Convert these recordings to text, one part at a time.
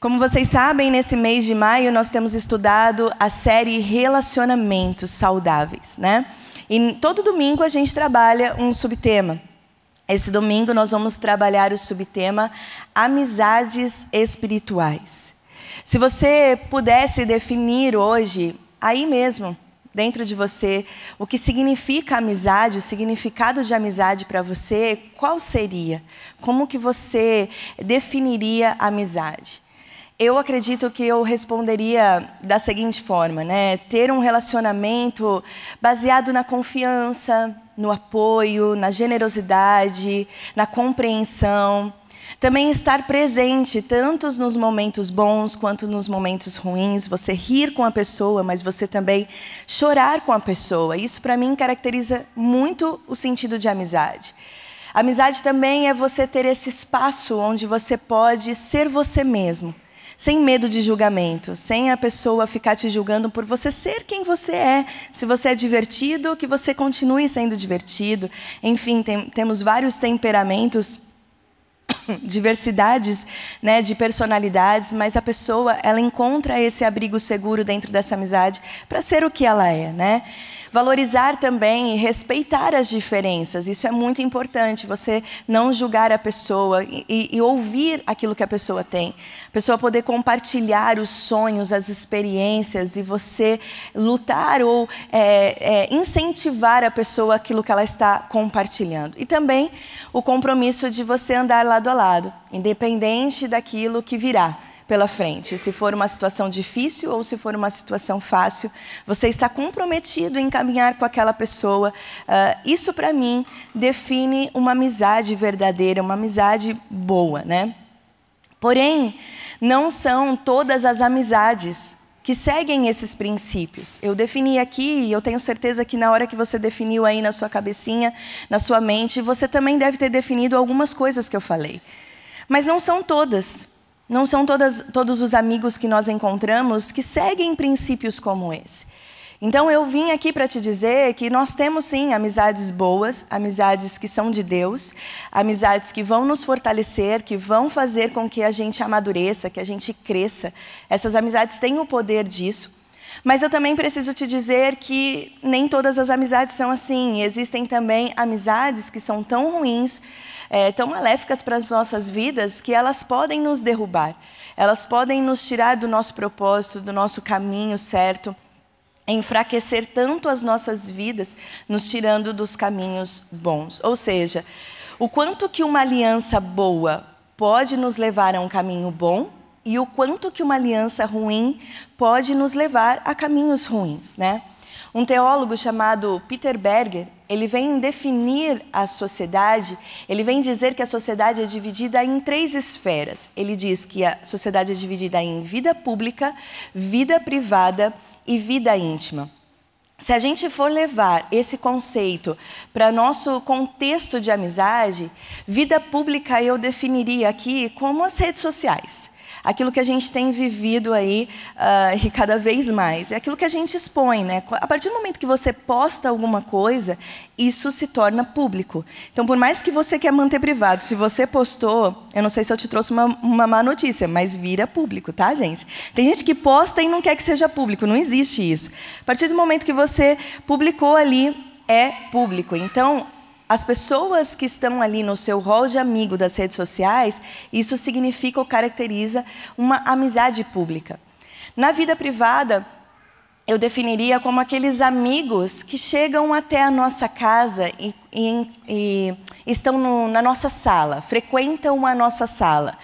Como vocês sabem, nesse mês de maio nós temos estudado a série Relacionamentos Saudáveis, né? E todo domingo a gente trabalha um subtema. Esse domingo nós vamos trabalhar o subtema Amizades Espirituais. Se você pudesse definir hoje, aí mesmo, dentro de você, o que significa amizade, o significado de amizade para você, qual seria? Como que você definiria amizade? Eu acredito que eu responderia da seguinte forma, né? Ter um relacionamento baseado na confiança, no apoio, na generosidade, na compreensão. Também estar presente, tanto nos momentos bons quanto nos momentos ruins. Você rir com a pessoa, mas você também chorar com a pessoa. Isso, para mim, caracteriza muito o sentido de amizade. Amizade também é você ter esse espaço onde você pode ser você mesmo sem medo de julgamento, sem a pessoa ficar te julgando por você ser quem você é. Se você é divertido, que você continue sendo divertido. Enfim, tem, temos vários temperamentos diversidades né, de personalidades, mas a pessoa ela encontra esse abrigo seguro dentro dessa amizade para ser o que ela é, né? Valorizar também e respeitar as diferenças, isso é muito importante, você não julgar a pessoa e, e ouvir aquilo que a pessoa tem. A pessoa poder compartilhar os sonhos, as experiências e você lutar ou é, é, incentivar a pessoa aquilo que ela está compartilhando. E também o compromisso de você andar lado a lado, independente daquilo que virá pela frente. Se for uma situação difícil ou se for uma situação fácil, você está comprometido em caminhar com aquela pessoa. Uh, isso, para mim, define uma amizade verdadeira, uma amizade boa, né? Porém, não são todas as amizades que seguem esses princípios. Eu defini aqui, e eu tenho certeza que na hora que você definiu aí na sua cabecinha, na sua mente, você também deve ter definido algumas coisas que eu falei. Mas não são todas. Não são todas, todos os amigos que nós encontramos que seguem princípios como esse. Então eu vim aqui para te dizer que nós temos sim amizades boas, amizades que são de Deus, amizades que vão nos fortalecer, que vão fazer com que a gente amadureça, que a gente cresça. Essas amizades têm o poder disso. Mas eu também preciso te dizer que nem todas as amizades são assim. Existem também amizades que são tão ruins, é, tão maléficas para as nossas vidas, que elas podem nos derrubar. Elas podem nos tirar do nosso propósito, do nosso caminho certo enfraquecer tanto as nossas vidas, nos tirando dos caminhos bons. Ou seja, o quanto que uma aliança boa pode nos levar a um caminho bom e o quanto que uma aliança ruim pode nos levar a caminhos ruins, né? Um teólogo chamado Peter Berger, ele vem definir a sociedade, ele vem dizer que a sociedade é dividida em três esferas. Ele diz que a sociedade é dividida em vida pública, vida privada e vida íntima. Se a gente for levar esse conceito para nosso contexto de amizade, vida pública eu definiria aqui como as redes sociais aquilo que a gente tem vivido aí uh, e cada vez mais. É aquilo que a gente expõe, né? A partir do momento que você posta alguma coisa, isso se torna público. Então, por mais que você quer manter privado, se você postou, eu não sei se eu te trouxe uma, uma má notícia, mas vira público, tá, gente? Tem gente que posta e não quer que seja público, não existe isso. A partir do momento que você publicou ali, é público. Então, as pessoas que estão ali no seu rol de amigo das redes sociais, isso significa ou caracteriza uma amizade pública. Na vida privada, eu definiria como aqueles amigos que chegam até a nossa casa e, e, e estão no, na nossa sala, frequentam a nossa sala.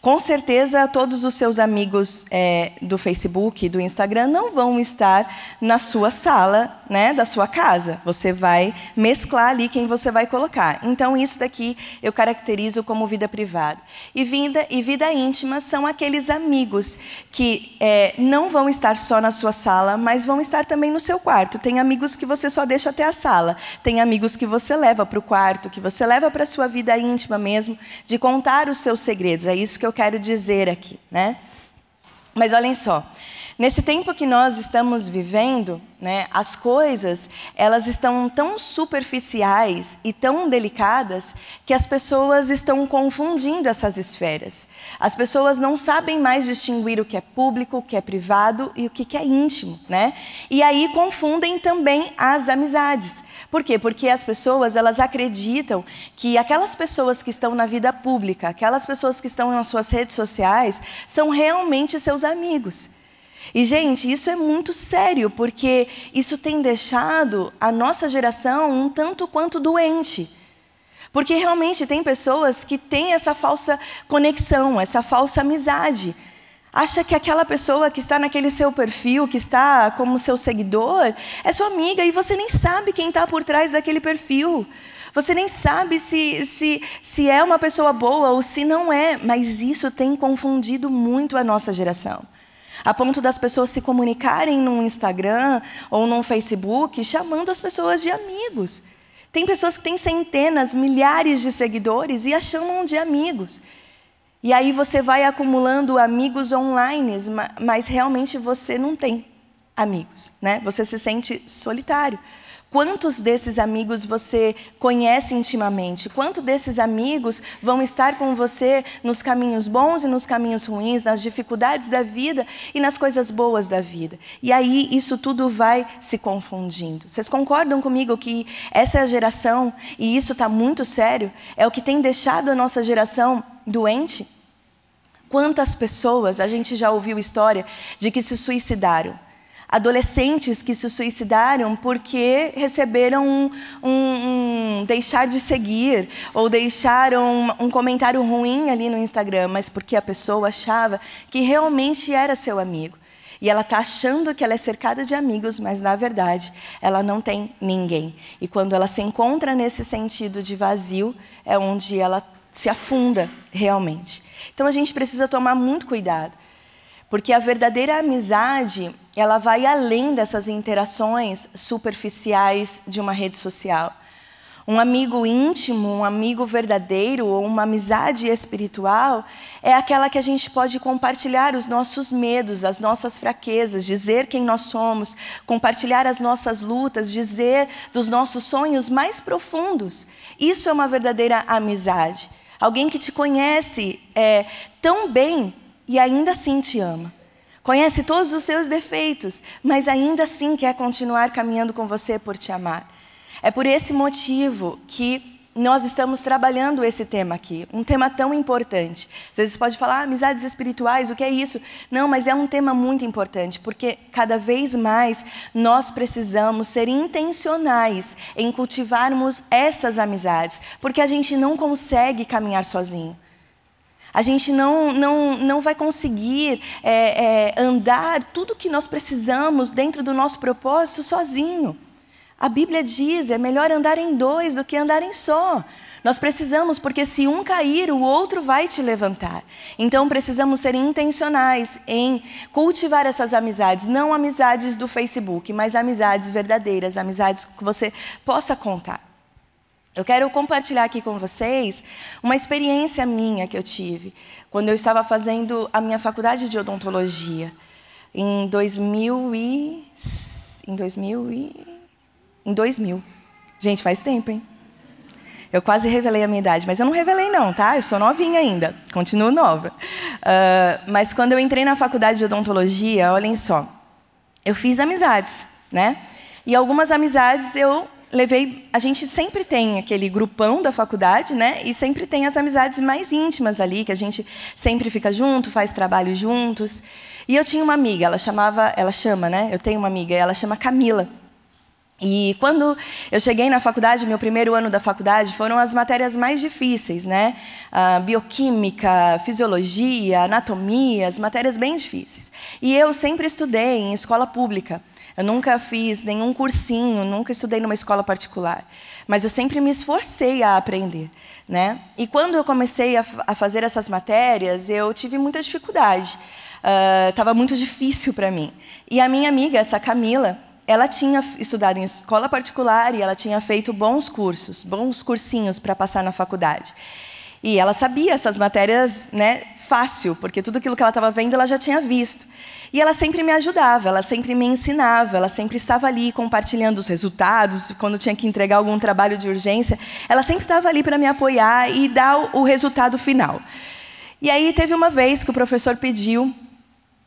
Com certeza, todos os seus amigos é, do Facebook, do Instagram, não vão estar na sua sala, né, da sua casa. Você vai mesclar ali quem você vai colocar. Então, isso daqui eu caracterizo como vida privada. E vida, e vida íntima são aqueles amigos que é, não vão estar só na sua sala, mas vão estar também no seu quarto. Tem amigos que você só deixa até a sala. Tem amigos que você leva para o quarto, que você leva para a sua vida íntima mesmo, de contar os seus segredos. É isso que eu quero dizer aqui, né? Mas olhem só, Nesse tempo que nós estamos vivendo, né, as coisas elas estão tão superficiais e tão delicadas que as pessoas estão confundindo essas esferas. As pessoas não sabem mais distinguir o que é público, o que é privado e o que é íntimo, né? E aí confundem também as amizades. Por quê? Porque as pessoas elas acreditam que aquelas pessoas que estão na vida pública, aquelas pessoas que estão nas suas redes sociais, são realmente seus amigos. E, gente, isso é muito sério, porque isso tem deixado a nossa geração um tanto quanto doente. Porque realmente tem pessoas que têm essa falsa conexão, essa falsa amizade. Acha que aquela pessoa que está naquele seu perfil, que está como seu seguidor, é sua amiga e você nem sabe quem está por trás daquele perfil. Você nem sabe se, se, se é uma pessoa boa ou se não é, mas isso tem confundido muito a nossa geração a ponto das pessoas se comunicarem no Instagram ou no Facebook chamando as pessoas de amigos. Tem pessoas que têm centenas, milhares de seguidores e as chamam de amigos. E aí você vai acumulando amigos online, mas realmente você não tem amigos, né? Você se sente solitário. Quantos desses amigos você conhece intimamente? Quanto desses amigos vão estar com você nos caminhos bons e nos caminhos ruins, nas dificuldades da vida e nas coisas boas da vida? E aí isso tudo vai se confundindo. Vocês concordam comigo que essa é a geração, e isso está muito sério, é o que tem deixado a nossa geração doente? Quantas pessoas a gente já ouviu história de que se suicidaram? adolescentes que se suicidaram porque receberam um, um, um deixar de seguir ou deixaram um, um, comentário ruim ali no Instagram, mas porque a pessoa achava que realmente era seu amigo. E ela está achando que ela é cercada de amigos, mas na verdade ela não tem ninguém. E quando ela se encontra nesse sentido de vazio, é onde ela se afunda realmente. Então a gente precisa tomar muito cuidado. Porque a verdadeira amizade, ela vai além dessas interações superficiais de uma rede social. Um amigo íntimo, um amigo verdadeiro ou uma amizade espiritual é aquela que a gente pode compartilhar os nossos medos, as nossas fraquezas, dizer quem nós somos, compartilhar as nossas lutas, dizer dos nossos sonhos mais profundos. Isso é uma verdadeira amizade. Alguém que te conhece é, tão bem e ainda assim te ama. Conhece todos os seus defeitos, mas ainda assim quer continuar caminhando com você por te amar. É por esse motivo que nós estamos trabalhando esse tema aqui, um tema tão importante. Às vezes pode falar, ah, amizades espirituais, o que é isso? Não, mas é um tema muito importante, porque cada vez mais nós precisamos ser intencionais em cultivarmos essas amizades, porque a gente não consegue caminhar sozinho. A gente não, não, não vai conseguir é, é, andar tudo que nós precisamos dentro do nosso propósito sozinho. A Bíblia diz: é melhor andar em dois do que andar em só. Nós precisamos, porque se um cair, o outro vai te levantar. Então precisamos ser intencionais em cultivar essas amizades, não amizades do Facebook, mas amizades verdadeiras, amizades que você possa contar. Eu quero compartilhar aqui com vocês uma experiência minha que eu tive quando eu estava fazendo a minha faculdade de odontologia em 2000 e em 2000 e em 2000. Gente, faz tempo, hein? Eu quase revelei a minha idade, mas eu não revelei não, tá? Eu sou novinha ainda, continuo nova. Uh, mas quando eu entrei na faculdade de odontologia, olhem só, eu fiz amizades, né? E algumas amizades eu levei. A gente sempre tem aquele grupão da faculdade, né? E sempre tem as amizades mais íntimas ali, que a gente sempre fica junto, faz trabalho juntos. E eu tinha uma amiga, ela chamava, ela chama, né? Eu tenho uma amiga, ela chama Camila. E quando eu cheguei na faculdade, meu primeiro ano da faculdade, foram as matérias mais difíceis, né? Ah, bioquímica, fisiologia, anatomia, as matérias bem difíceis. E eu sempre estudei em escola pública. Eu nunca fiz nenhum cursinho, nunca estudei numa escola particular, mas eu sempre me esforcei a aprender, né? E quando eu comecei a, a fazer essas matérias, eu tive muita dificuldade. Estava ah, uh, muito difícil para mim. E a minha amiga, essa Camila, ela tinha estudado em escola particular e ela tinha feito bons cursos, bons cursinhos para passar na faculdade. E ela sabia essas matérias, né, fácil, porque tudo aquilo que ela estava vendo ela já tinha visto. E ela sempre me ajudava, ela sempre me ensinava, ela sempre estava ali compartilhando os resultados, quando tinha que entregar algum trabalho de urgência, ela sempre estava ali para me apoiar e dar o resultado final. E aí teve uma vez que o professor pediu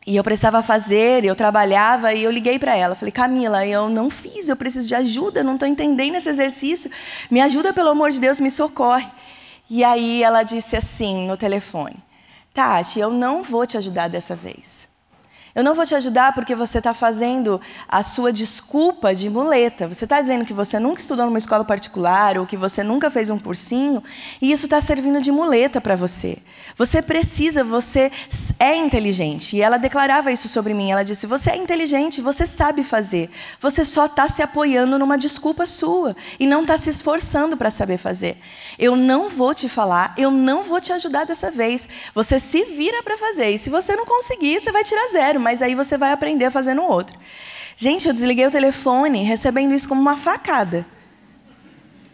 e eu precisava fazer, eu trabalhava, e eu liguei para ela. Falei, Camila, eu não fiz, eu preciso de ajuda, não estou entendendo esse exercício. Me ajuda, pelo amor de Deus, me socorre. E aí ela disse assim no telefone: Tati, eu não vou te ajudar dessa vez. Eu não vou te ajudar porque você está fazendo a sua desculpa de muleta. Você está dizendo que você nunca estudou numa escola particular ou que você nunca fez um cursinho e isso está servindo de muleta para você. Você precisa, você é inteligente. E ela declarava isso sobre mim. Ela disse: Você é inteligente, você sabe fazer. Você só está se apoiando numa desculpa sua e não está se esforçando para saber fazer. Eu não vou te falar, eu não vou te ajudar dessa vez. Você se vira para fazer. E se você não conseguir, você vai tirar zero mas aí você vai aprender fazendo outro. Gente, eu desliguei o telefone recebendo isso como uma facada.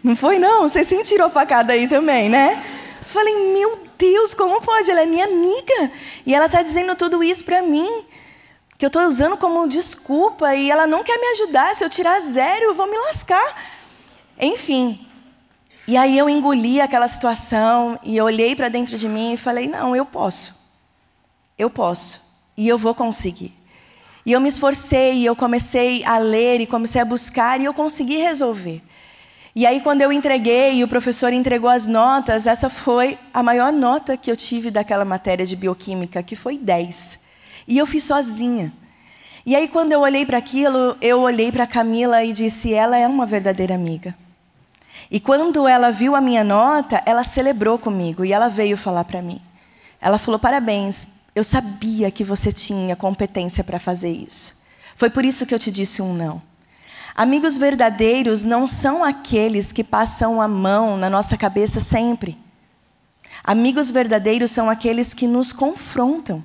Não foi, não? Vocês sentiram a facada aí também, né? Falei, meu Deus, como pode? Ela é minha amiga. E ela está dizendo tudo isso para mim. Que eu estou usando como desculpa e ela não quer me ajudar. Se eu tirar zero, eu vou me lascar. Enfim. E aí eu engoli aquela situação e olhei para dentro de mim e falei: não, eu posso. Eu posso. E eu vou conseguir. E eu me esforcei, eu comecei a ler e comecei a buscar e eu consegui resolver. E aí quando eu entreguei e o professor entregou as notas, essa foi a maior nota que eu tive daquela matéria de bioquímica, que foi 10. E eu fiz sozinha. E aí quando eu olhei para aquilo, eu olhei para Camila e disse: "Ela é uma verdadeira amiga". E quando ela viu a minha nota, ela celebrou comigo e ela veio falar para mim. Ela falou: "Parabéns, eu sabia que você tinha competência para fazer isso. Foi por isso que eu te disse um não. Amigos verdadeiros não são aqueles que passam a mão na nossa cabeça sempre. Amigos verdadeiros são aqueles que nos confrontam.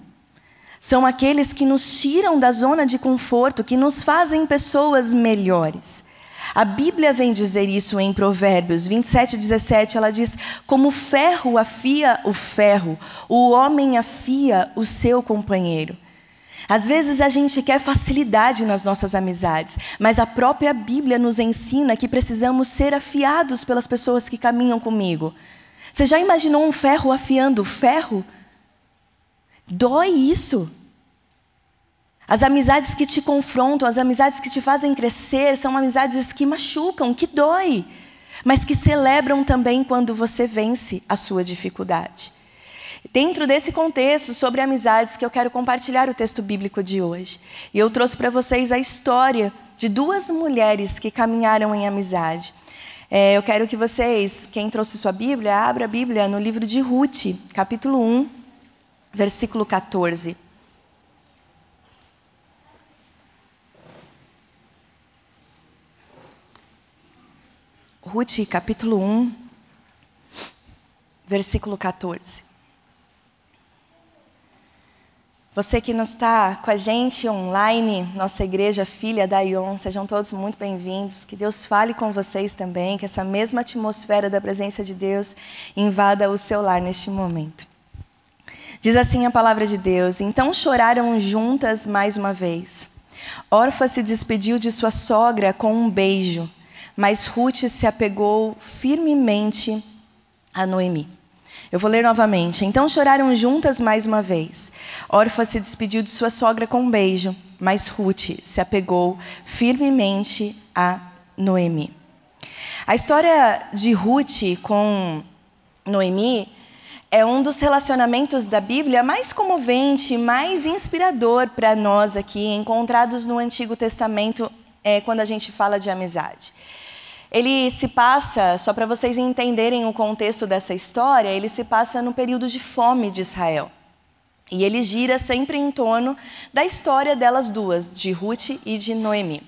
São aqueles que nos tiram da zona de conforto, que nos fazem pessoas melhores. A Bíblia vem dizer isso em Provérbios 27, 17. Ela diz: Como ferro afia o ferro, o homem afia o seu companheiro. Às vezes a gente quer facilidade nas nossas amizades, mas a própria Bíblia nos ensina que precisamos ser afiados pelas pessoas que caminham comigo. Você já imaginou um ferro afiando o ferro? Dói isso. As amizades que te confrontam, as amizades que te fazem crescer, são amizades que machucam, que doem, mas que celebram também quando você vence a sua dificuldade. Dentro desse contexto sobre amizades que eu quero compartilhar o texto bíblico de hoje. E eu trouxe para vocês a história de duas mulheres que caminharam em amizade. É, eu quero que vocês, quem trouxe sua Bíblia, abra a Bíblia no livro de Ruth, capítulo 1, versículo 14. Ruth, capítulo 1, versículo 14. Você que nos está com a gente online, nossa igreja filha da Ion, sejam todos muito bem-vindos. Que Deus fale com vocês também, que essa mesma atmosfera da presença de Deus invada o seu lar neste momento. Diz assim a palavra de Deus: Então choraram juntas mais uma vez. Orfa se despediu de sua sogra com um beijo mas Ruth se apegou firmemente a Noemi. Eu vou ler novamente. Então choraram juntas mais uma vez. Orfa se despediu de sua sogra com um beijo, mas Ruth se apegou firmemente a Noemi. A história de Ruth com Noemi é um dos relacionamentos da Bíblia mais comovente, mais inspirador para nós aqui, encontrados no Antigo Testamento, é, quando a gente fala de amizade. Ele se passa, só para vocês entenderem o contexto dessa história, ele se passa no período de fome de Israel. E ele gira sempre em torno da história delas duas, de Ruth e de Noemi.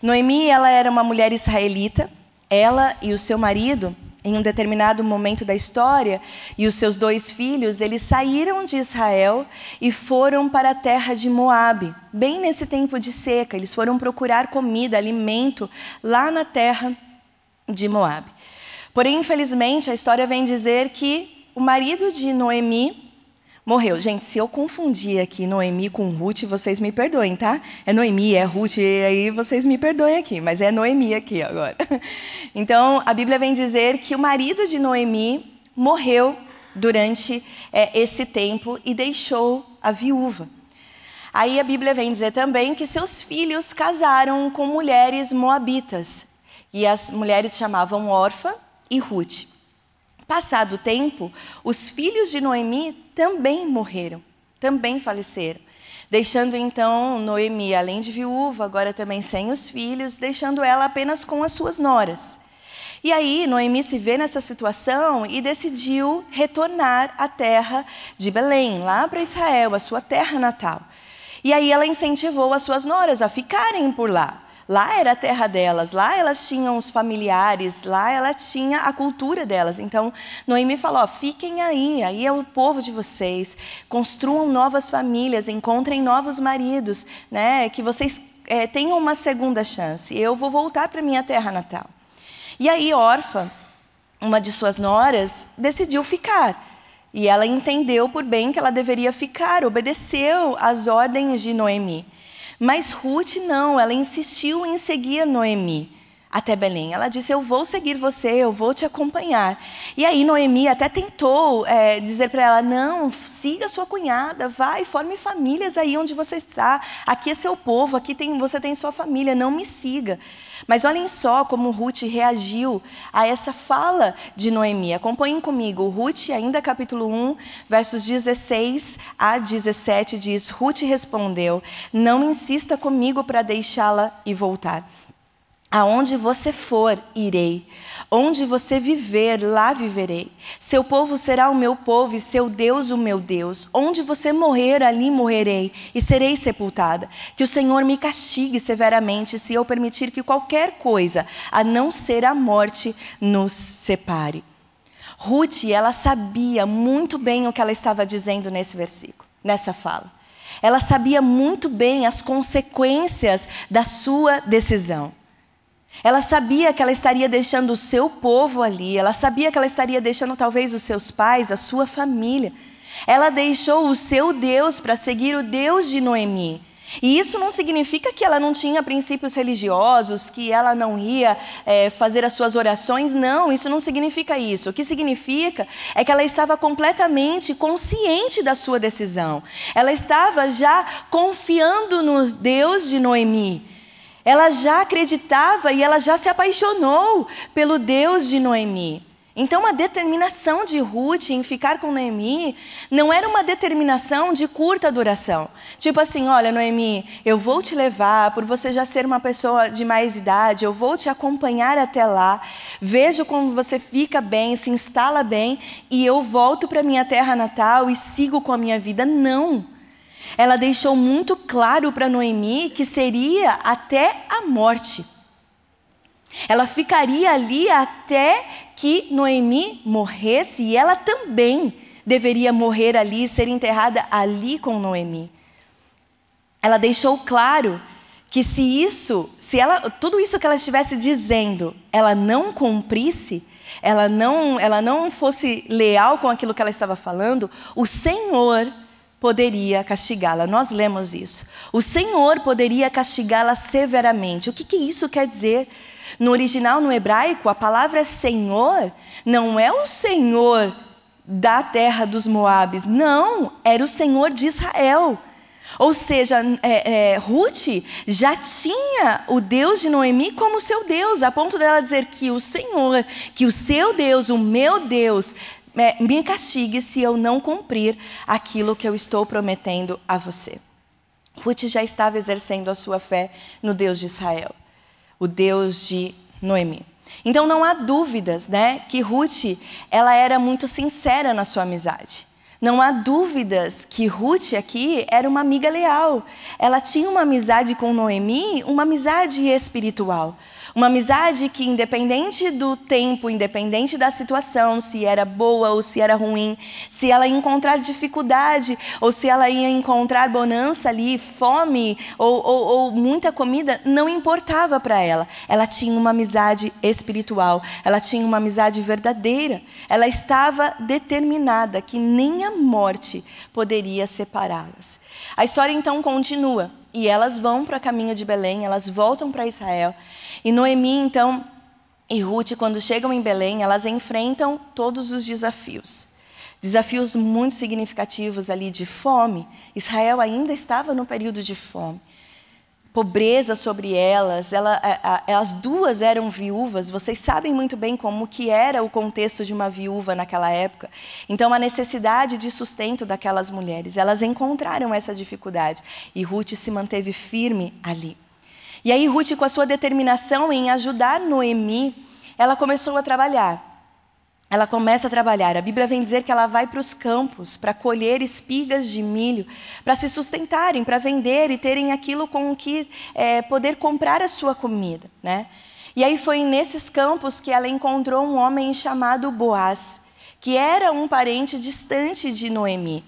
Noemi, ela era uma mulher israelita, ela e o seu marido em um determinado momento da história, e os seus dois filhos, eles saíram de Israel e foram para a terra de Moabe, bem nesse tempo de seca, eles foram procurar comida, alimento lá na terra de Moabe. Porém, infelizmente, a história vem dizer que o marido de Noemi Morreu. Gente, se eu confundir aqui Noemi com Ruth, vocês me perdoem, tá? É Noemi, é Ruth, e aí vocês me perdoem aqui, mas é Noemi aqui agora. Então, a Bíblia vem dizer que o marido de Noemi morreu durante é, esse tempo e deixou a viúva. Aí a Bíblia vem dizer também que seus filhos casaram com mulheres moabitas. E as mulheres chamavam Orfa e Ruth. Passado o tempo, os filhos de Noemi também morreram, também faleceram. Deixando então Noemi, além de viúva, agora também sem os filhos, deixando ela apenas com as suas noras. E aí, Noemi se vê nessa situação e decidiu retornar à terra de Belém, lá para Israel, a sua terra natal. E aí ela incentivou as suas noras a ficarem por lá, Lá era a terra delas, lá elas tinham os familiares, lá ela tinha a cultura delas. Então, Noemi falou: ó, fiquem aí, aí é o povo de vocês, construam novas famílias, encontrem novos maridos, né? Que vocês é, tenham uma segunda chance. Eu vou voltar para minha terra natal. E aí, órfã, uma de suas noras, decidiu ficar. E ela entendeu por bem que ela deveria ficar, obedeceu às ordens de Noemi. Mas Ruth não, ela insistiu em seguir Noemi até Belém. Ela disse: Eu vou seguir você, eu vou te acompanhar. E aí Noemi até tentou é, dizer para ela: Não, siga sua cunhada, vai, forme famílias aí onde você está. Aqui é seu povo, aqui tem, você tem sua família, não me siga. Mas olhem só como Ruth reagiu a essa fala de Noemi. Acompanhem comigo. Ruth, ainda capítulo 1, versos 16 a 17, diz: Ruth respondeu: Não insista comigo para deixá-la e voltar. Aonde você for, irei. Onde você viver, lá viverei. Seu povo será o meu povo e seu Deus o meu Deus. Onde você morrer, ali morrerei e serei sepultada. Que o Senhor me castigue severamente se eu permitir que qualquer coisa, a não ser a morte, nos separe. Ruth, ela sabia muito bem o que ela estava dizendo nesse versículo, nessa fala. Ela sabia muito bem as consequências da sua decisão. Ela sabia que ela estaria deixando o seu povo ali, ela sabia que ela estaria deixando talvez os seus pais, a sua família. Ela deixou o seu Deus para seguir o Deus de Noemi. E isso não significa que ela não tinha princípios religiosos, que ela não ia é, fazer as suas orações, não, isso não significa isso. O que significa é que ela estava completamente consciente da sua decisão. Ela estava já confiando no Deus de Noemi. Ela já acreditava e ela já se apaixonou pelo Deus de Noemi. Então, a determinação de Ruth em ficar com Noemi não era uma determinação de curta duração. Tipo assim, olha, Noemi, eu vou te levar, por você já ser uma pessoa de mais idade, eu vou te acompanhar até lá, vejo como você fica bem, se instala bem, e eu volto para minha terra natal e sigo com a minha vida. Não ela deixou muito claro para Noemi que seria até a morte. Ela ficaria ali até que Noemi morresse e ela também deveria morrer ali, ser enterrada ali com Noemi. Ela deixou claro que se isso, se ela, tudo isso que ela estivesse dizendo, ela não cumprisse, ela não, ela não fosse leal com aquilo que ela estava falando, o Senhor poderia castigá-la. Nós lemos isso. O Senhor poderia castigá-la severamente. O que, que isso quer dizer? No original, no hebraico, a palavra Senhor não é o Senhor da terra dos Moabes. Não, era o Senhor de Israel. Ou seja, é, é, Ruth já tinha o Deus de Noemi como seu Deus, a ponto dela dizer que o Senhor, que o seu Deus, o meu Deus, me castigue se eu não cumprir aquilo que eu estou prometendo a você. Ruth já estava exercendo a sua fé no Deus de Israel, o Deus de Noemi. Então não há dúvidas, né, que Ruth, ela era muito sincera na sua amizade. Não há dúvidas que Ruth aqui era uma amiga leal. Ela tinha uma amizade com Noemi, uma amizade espiritual. Uma amizade que, independente do tempo, independente da situação, se era boa ou se era ruim, se ela encontrar dificuldade ou se ela ia encontrar bonança ali, fome ou, ou, ou muita comida, não importava para ela. Ela tinha uma amizade espiritual, ela tinha uma amizade verdadeira. Ela estava determinada que nem a morte poderia separá-las. A história então continua e elas vão para o caminho de Belém, elas voltam para Israel. E Noemi, então, e Ruth, quando chegam em Belém, elas enfrentam todos os desafios. Desafios muito significativos ali de fome. Israel ainda estava no período de fome pobreza sobre elas. Ela, a, a, as duas eram viúvas. Vocês sabem muito bem como que era o contexto de uma viúva naquela época. Então, a necessidade de sustento daquelas mulheres, elas encontraram essa dificuldade e Ruth se manteve firme ali. E aí Ruth, com a sua determinação em ajudar Noemi, ela começou a trabalhar ela começa a trabalhar. A Bíblia vem dizer que ela vai para os campos para colher espigas de milho, para se sustentarem, para vender e terem aquilo com que é, poder comprar a sua comida. Né? E aí foi nesses campos que ela encontrou um homem chamado Boaz, que era um parente distante de Noemi.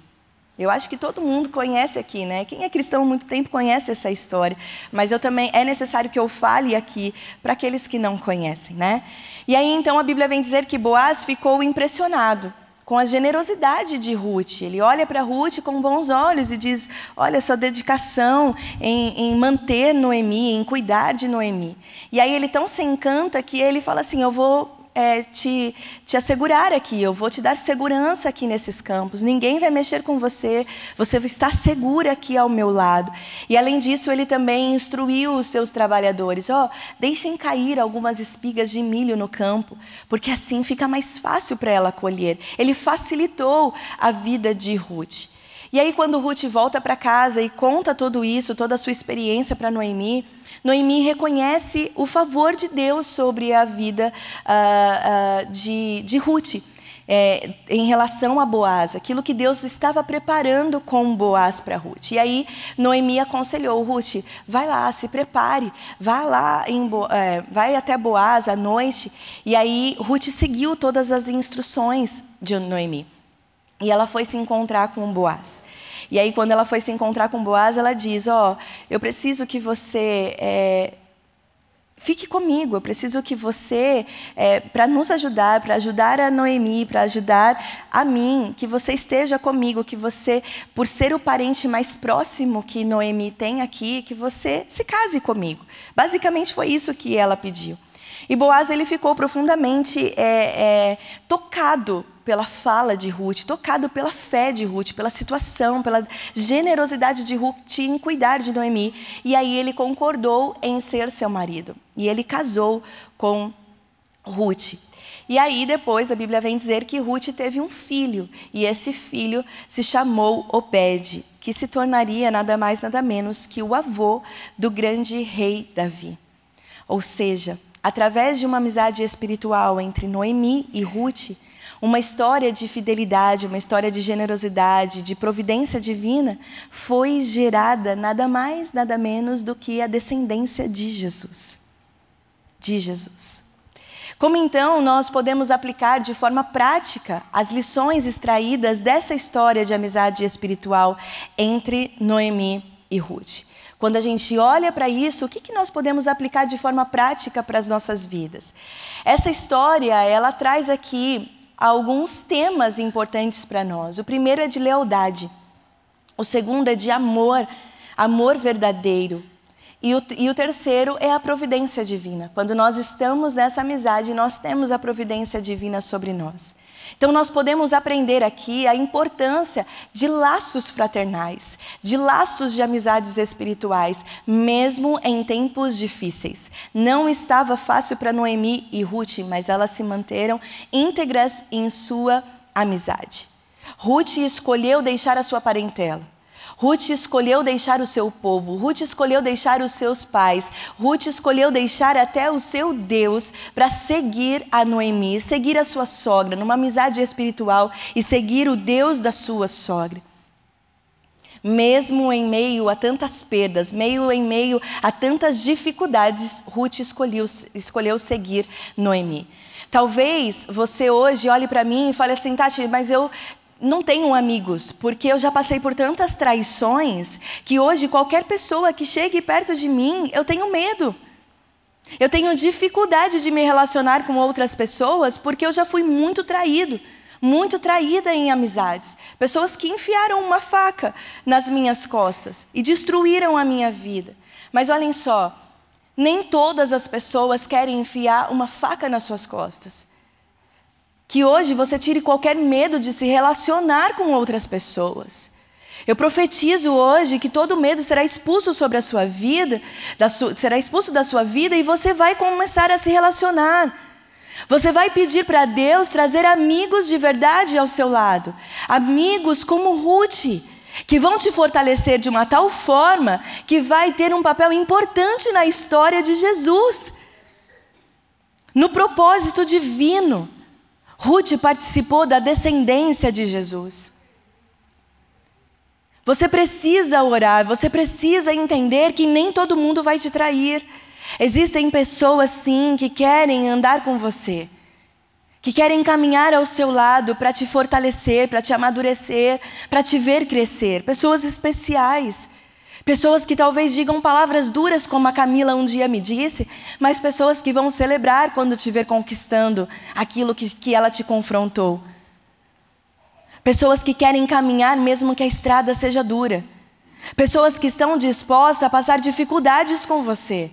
Eu acho que todo mundo conhece aqui, né? Quem é cristão há muito tempo conhece essa história, mas eu também é necessário que eu fale aqui para aqueles que não conhecem, né? E aí então a Bíblia vem dizer que Boaz ficou impressionado com a generosidade de Ruth. Ele olha para Ruth com bons olhos e diz: Olha, sua dedicação em, em, manter Noemi, em cuidar de Noemi. E aí ele tão se encanta que ele fala assim: Eu vou é, te, te assegurar aqui, eu vou te dar segurança aqui nesses campos. Ninguém vai mexer com você, você está segura aqui ao meu lado. E além disso, ele também instruiu os seus trabalhadores: ó, oh, deixem cair algumas espigas de milho no campo, porque assim fica mais fácil para ela colher. Ele facilitou a vida de Ruth. E aí, quando Ruth volta para casa e conta tudo isso, toda a sua experiência para Noemi, Noemi reconhece o favor de Deus sobre a vida uh, uh, de, de Ruth. É, em relação a Boaz, aquilo que Deus estava preparando com Boaz para Ruth. E aí Noemi aconselhou Ruth, vai lá, se prepare, vá lá, Bo, é, vai até Boaz à noite. E aí Ruth seguiu todas as instruções de Noemi. E ela foi se encontrar com Boaz. E aí, quando ela foi se encontrar com Boaz, ela diz: Ó, oh, eu preciso que você é, fique comigo, eu preciso que você, é, para nos ajudar, para ajudar a Noemi, para ajudar a mim, que você esteja comigo, que você, por ser o parente mais próximo que Noemi tem aqui, que você se case comigo. Basicamente foi isso que ela pediu. E Boaz ele ficou profundamente é, é tocado pela fala de Ruth, tocado pela fé de Ruth, pela situação, pela generosidade de Ruth em cuidar de Noemi. E aí ele concordou em ser seu marido. E ele casou com Ruth. E aí depois a Bíblia vem dizer que Ruth teve um filho, e esse filho se chamou Obed, que se tornaria nada mais nada menos que o avô do grande rei Davi. Ou seja, através de uma amizade espiritual entre Noemi e Ruth, uma história de fidelidade, uma história de generosidade, de providência divina, foi gerada nada mais, nada menos do que a descendência de Jesus. De Jesus. Como então nós podemos aplicar de forma prática as lições extraídas dessa história de amizade espiritual entre Noemi e Ruth? Quando a gente olha para isso, o que, que nós podemos aplicar de forma prática para as nossas vidas? Essa história, ela traz aqui alguns temas importantes para nós. O primeiro é de lealdade, o segundo é de amor, amor verdadeiro. E o, e o terceiro é a providência divina. Quando nós estamos nessa amizade, nós temos a providência divina sobre nós. Então, nós podemos aprender aqui a importância de laços fraternais, de laços de amizades espirituais, mesmo em tempos difíceis. Não estava fácil para Noemi e Ruth, mas elas se manteram íntegras em sua amizade. Ruth escolheu deixar a sua parentela. Ruth escolheu deixar o seu povo, Ruth escolheu deixar os seus pais, Ruth escolheu deixar até o seu Deus para seguir a Noemi, seguir a sua sogra, numa amizade espiritual e seguir o Deus da sua sogra mesmo em meio a tantas perdas, meio em meio a tantas dificuldades, Ruth escolheu, escolheu seguir Noemi. Talvez você hoje olhe para mim e fale assim, Tati, mas eu não tenho amigos, porque eu já passei por tantas traições que hoje qualquer pessoa que chegue perto de mim, eu tenho medo. Eu tenho dificuldade de me relacionar com outras pessoas porque eu já fui muito traído, muito traída em amizades. Pessoas que enfiaram uma faca nas minhas costas e destruíram a minha vida. Mas olhem só, nem todas as pessoas querem enfiar uma faca nas suas costas. Que hoje você tire qualquer medo de se relacionar com outras pessoas. Eu profetizo hoje que todo medo será expulso sobre a sua vida, su será expulso da sua vida e você vai começar a se relacionar. Você vai pedir para Deus trazer amigos de verdade ao seu lado, amigos como Ruth, que vão te fortalecer de uma tal forma que vai ter um papel importante na história de Jesus, no propósito divino. Ruth participou da descendência de Jesus. Você precisa orar, você precisa entender que nem todo mundo vai te trair. Existem pessoas, sim, que querem andar com você, que querem caminhar ao seu lado para te fortalecer, para te amadurecer, para te ver crescer. Pessoas especiais. Pessoas que talvez digam palavras duras, como a Camila um dia me disse, mas pessoas que vão celebrar quando te ver conquistando aquilo que, que ela te confrontou. Pessoas que querem caminhar mesmo que a estrada seja dura. Pessoas que estão dispostas a passar dificuldades com você.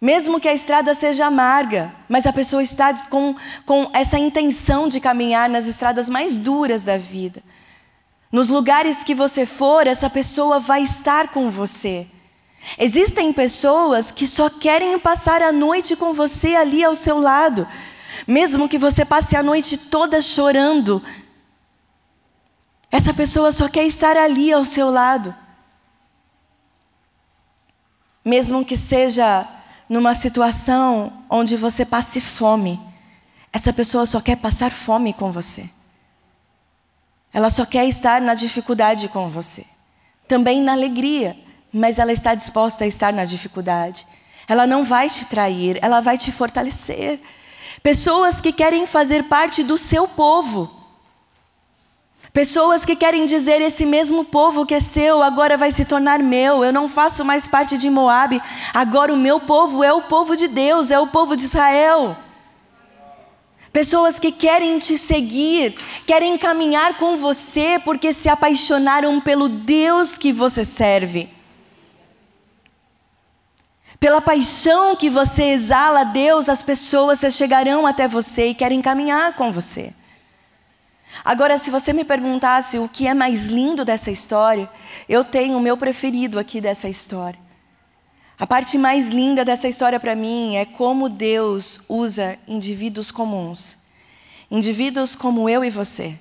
Mesmo que a estrada seja amarga, mas a pessoa está com, com essa intenção de caminhar nas estradas mais duras da vida. Nos lugares que você for, essa pessoa vai estar com você. Existem pessoas que só querem passar a noite com você ali ao seu lado, mesmo que você passe a noite toda chorando. Essa pessoa só quer estar ali ao seu lado. Mesmo que seja numa situação onde você passe fome, essa pessoa só quer passar fome com você. Ela só quer estar na dificuldade com você. Também na alegria, mas ela está disposta a estar na dificuldade. Ela não vai te trair, ela vai te fortalecer. Pessoas que querem fazer parte do seu povo. Pessoas que querem dizer: esse mesmo povo que é seu agora vai se tornar meu, eu não faço mais parte de Moab, agora o meu povo é o povo de Deus, é o povo de Israel. Pessoas que querem te seguir, querem caminhar com você porque se apaixonaram pelo Deus que você serve. Pela paixão que você exala a Deus, as pessoas chegarão até você e querem caminhar com você. Agora, se você me perguntasse o que é mais lindo dessa história, eu tenho o meu preferido aqui dessa história. A parte mais linda dessa história para mim é como Deus usa indivíduos comuns. Indivíduos como eu e você.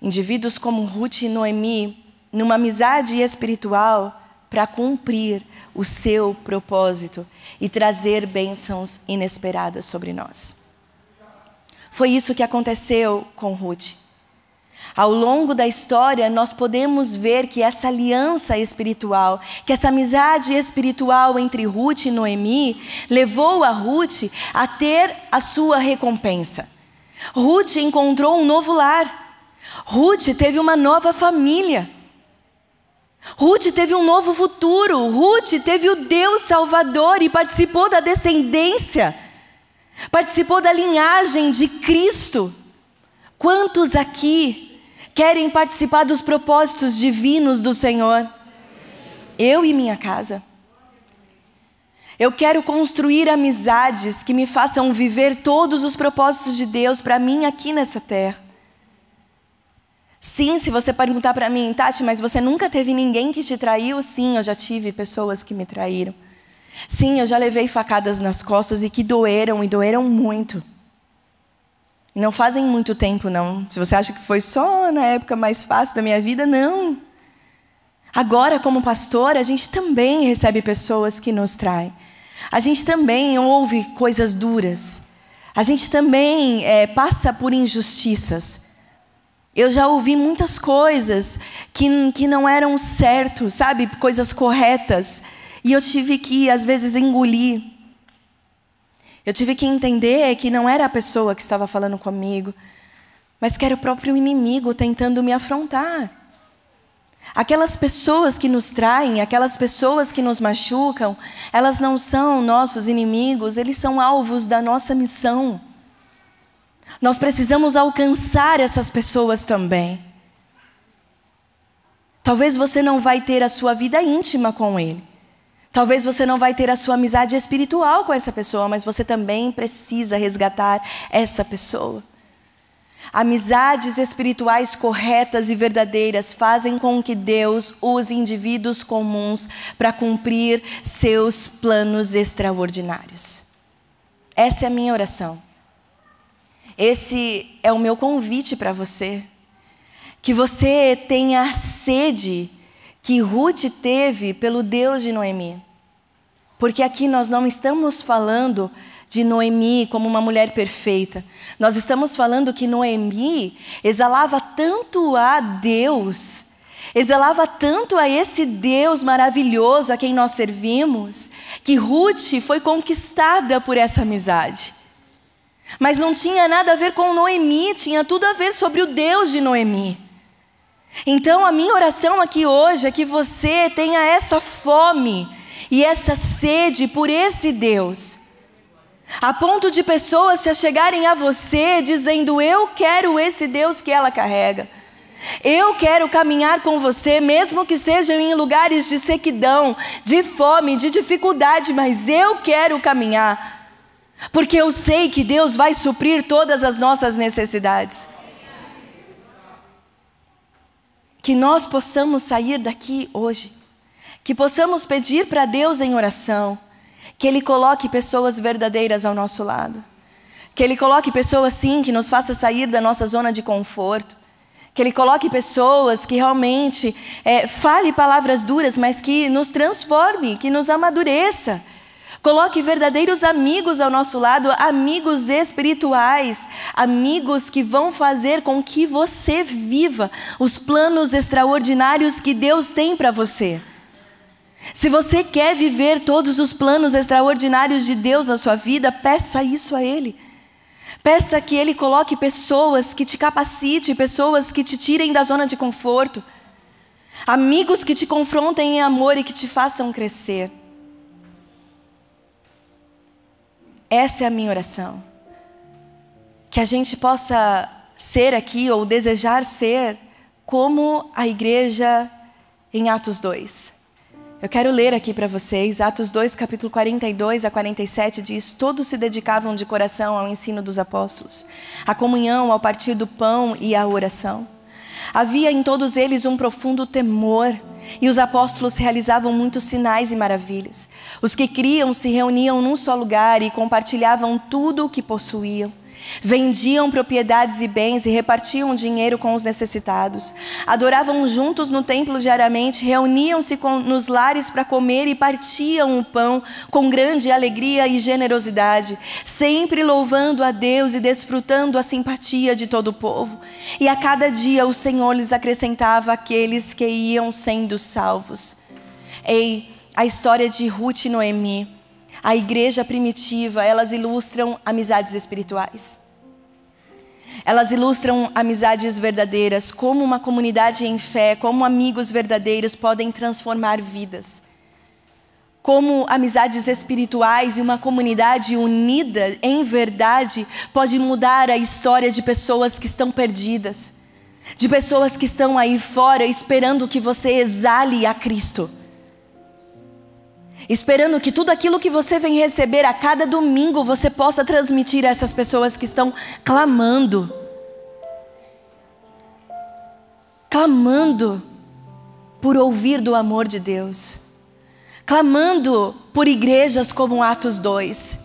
Indivíduos como Ruth e Noemi, numa amizade espiritual, para cumprir o seu propósito e trazer bênçãos inesperadas sobre nós. Foi isso que aconteceu com Ruth. Ao longo da história, nós podemos ver que essa aliança espiritual, que essa amizade espiritual entre Ruth e Noemi, levou a Ruth a ter a sua recompensa. Ruth encontrou um novo lar. Ruth teve uma nova família. Ruth teve um novo futuro. Ruth teve o Deus Salvador e participou da descendência, participou da linhagem de Cristo. Quantos aqui querem participar dos propósitos divinos do Senhor. Eu e minha casa. Eu quero construir amizades que me façam viver todos os propósitos de Deus para mim aqui nessa terra. Sim, se você perguntar para mim, Tati, mas você nunca teve ninguém que te traiu? Sim, eu já tive pessoas que me traíram. Sim, eu já levei facadas nas costas e que doeram e doeram muito não fazem muito tempo, não. Se você acha que foi só na época mais fácil da minha vida, não. Agora, como pastor, a gente também recebe pessoas que nos traem. A gente também ouve coisas duras. A gente também é, passa por injustiças. Eu já ouvi muitas coisas que, que não eram certo, sabe? Coisas corretas. E eu tive que, às vezes, engolir. Eu tive que entender é que não era a pessoa que estava falando comigo, mas que era o próprio inimigo tentando me afrontar. Aquelas pessoas que nos traem, aquelas pessoas que nos machucam, elas não são nossos inimigos, eles são alvos da nossa missão. Nós precisamos alcançar essas pessoas também. Talvez você não vai ter a sua vida íntima com ele. Talvez você não vai ter a sua amizade espiritual com essa pessoa, mas você também precisa resgatar essa pessoa. Amizades espirituais corretas e verdadeiras fazem com que Deus use indivíduos comuns para cumprir seus planos extraordinários. Essa é a minha oração. Esse é o meu convite para você. Que você tenha sede que Ruth teve pelo Deus de Noemi. Porque aqui nós não estamos falando de Noemi como uma mulher perfeita. Nós estamos falando que Noemi exalava tanto a Deus, exalava tanto a esse Deus maravilhoso a quem nós servimos, que Ruth foi conquistada por essa amizade. Mas não tinha nada a ver com Noemi, tinha tudo a ver sobre o Deus de Noemi. Então, a minha oração aqui hoje é que você tenha essa fome e essa sede por esse Deus, a ponto de pessoas se chegarem a você dizendo: Eu quero esse Deus que ela carrega. Eu quero caminhar com você, mesmo que sejam em lugares de sequidão, de fome, de dificuldade, mas eu quero caminhar, porque eu sei que Deus vai suprir todas as nossas necessidades. que nós possamos sair daqui hoje, que possamos pedir para Deus em oração, que Ele coloque pessoas verdadeiras ao nosso lado, que Ele coloque pessoas sim que nos faça sair da nossa zona de conforto, que Ele coloque pessoas que realmente é, fale palavras duras, mas que nos transforme, que nos amadureça Coloque verdadeiros amigos ao nosso lado, amigos espirituais, amigos que vão fazer com que você viva os planos extraordinários que Deus tem para você. Se você quer viver todos os planos extraordinários de Deus na sua vida, peça isso a Ele. Peça que Ele coloque pessoas que te capacite, pessoas que te tirem da zona de conforto, amigos que te confrontem em amor e que te façam crescer. Essa é a minha oração. Que a gente possa ser aqui ou desejar ser como a igreja em Atos 2. Eu quero ler aqui para vocês, Atos 2, capítulo 42 a 47 diz: Todos se dedicavam de coração ao ensino dos apóstolos, à comunhão, ao partir do pão e à oração. Havia em todos eles um profundo temor e os apóstolos realizavam muitos sinais e maravilhas. Os que criam se reuniam num só lugar e compartilhavam tudo o que possuíam. Vendiam propriedades e bens e repartiam dinheiro com os necessitados. Adoravam juntos no templo diariamente, reuniam-se nos lares para comer e partiam o pão com grande alegria e generosidade, sempre louvando a Deus e desfrutando a simpatia de todo o povo. E a cada dia o Senhor lhes acrescentava aqueles que iam sendo salvos. Ei, a história de Ruth e Noemi a igreja primitiva, elas ilustram amizades espirituais. Elas ilustram amizades verdadeiras, como uma comunidade em fé, como amigos verdadeiros podem transformar vidas. Como amizades espirituais e uma comunidade unida em verdade pode mudar a história de pessoas que estão perdidas, de pessoas que estão aí fora esperando que você exale a Cristo esperando que tudo aquilo que você vem receber a cada domingo você possa transmitir a essas pessoas que estão clamando. Clamando por ouvir do amor de Deus. Clamando por igrejas como Atos 2,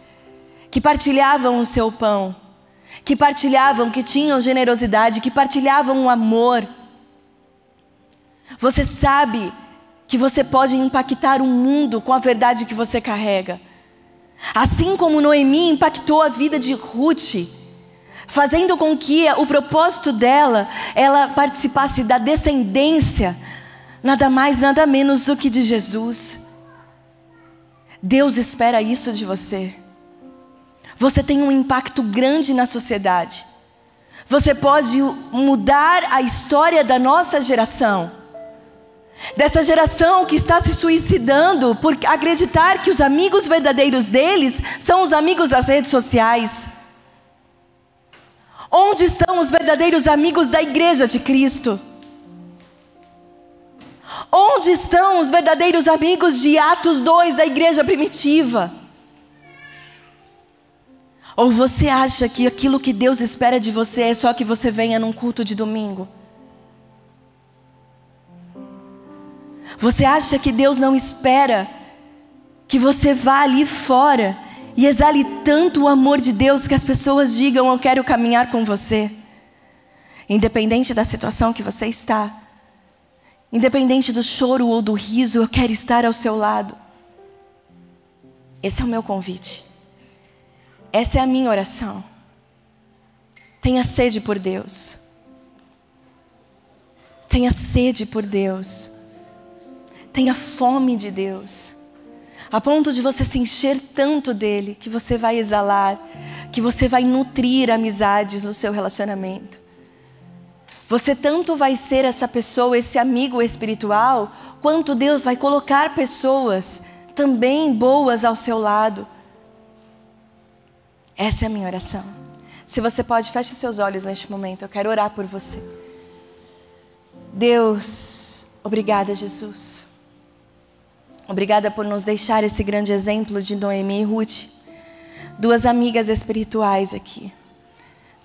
que partilhavam o seu pão, que partilhavam, que tinham generosidade, que partilhavam o amor. Você sabe que você pode impactar o mundo com a verdade que você carrega. Assim como Noemi impactou a vida de Ruth, fazendo com que o propósito dela, ela participasse da descendência, nada mais, nada menos do que de Jesus. Deus espera isso de você. Você tem um impacto grande na sociedade. Você pode mudar a história da nossa geração dessa geração que está se suicidando por acreditar que os amigos verdadeiros deles são os amigos das redes sociais. Onde estão os verdadeiros amigos da igreja de Cristo? Onde estão os verdadeiros amigos de Atos 2 da igreja primitiva? Ou você acha que aquilo que Deus espera de você é só que você venha num culto de domingo? Você acha que Deus não espera que você vá ali fora e exale tanto o amor de Deus que as pessoas digam: Eu quero caminhar com você? Independente da situação que você está, independente do choro ou do riso, eu quero estar ao seu lado. Esse é o meu convite. Essa é a minha oração. Tenha sede por Deus. Tenha sede por Deus. Tenha fome de Deus. A ponto de você se encher tanto dele que você vai exalar, que você vai nutrir amizades no seu relacionamento. Você tanto vai ser essa pessoa, esse amigo espiritual, quanto Deus vai colocar pessoas também boas ao seu lado. Essa é a minha oração. Se você pode, feche seus olhos neste momento. Eu quero orar por você. Deus, obrigada, Jesus. Obrigada por nos deixar esse grande exemplo de Noemi e Ruth, duas amigas espirituais aqui,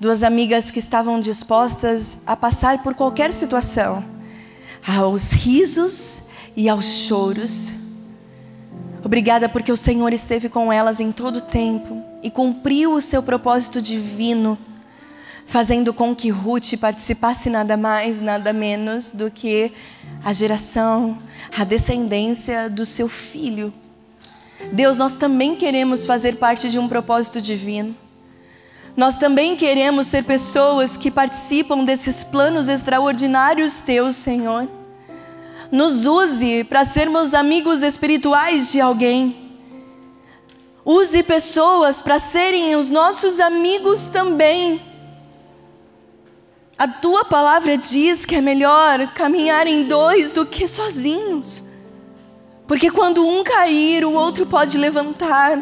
duas amigas que estavam dispostas a passar por qualquer situação, aos risos e aos choros. Obrigada porque o Senhor esteve com elas em todo o tempo e cumpriu o seu propósito divino, fazendo com que Ruth participasse nada mais, nada menos do que a geração a descendência do seu filho. Deus, nós também queremos fazer parte de um propósito divino. Nós também queremos ser pessoas que participam desses planos extraordinários teus, Senhor. Nos use para sermos amigos espirituais de alguém. Use pessoas para serem os nossos amigos também. A tua palavra diz que é melhor caminhar em dois do que sozinhos. Porque quando um cair, o outro pode levantar.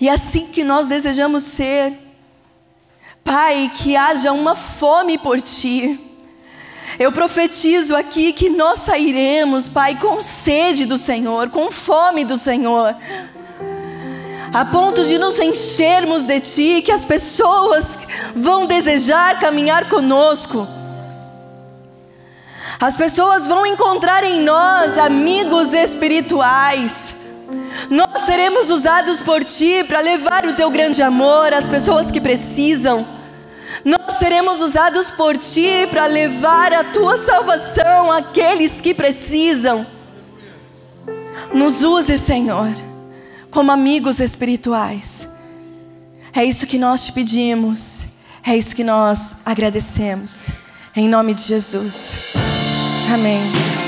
E é assim que nós desejamos ser, Pai, que haja uma fome por ti. Eu profetizo aqui que nós sairemos, Pai, com sede do Senhor, com fome do Senhor a ponto de nos enchermos de Ti, que as pessoas vão desejar caminhar conosco. As pessoas vão encontrar em nós amigos espirituais. Nós seremos usados por Ti para levar o Teu grande amor às pessoas que precisam. Nós seremos usados por Ti para levar a Tua salvação àqueles que precisam. Nos use, Senhor como amigos espirituais. É isso que nós te pedimos, é isso que nós agradecemos. Em nome de Jesus. Amém.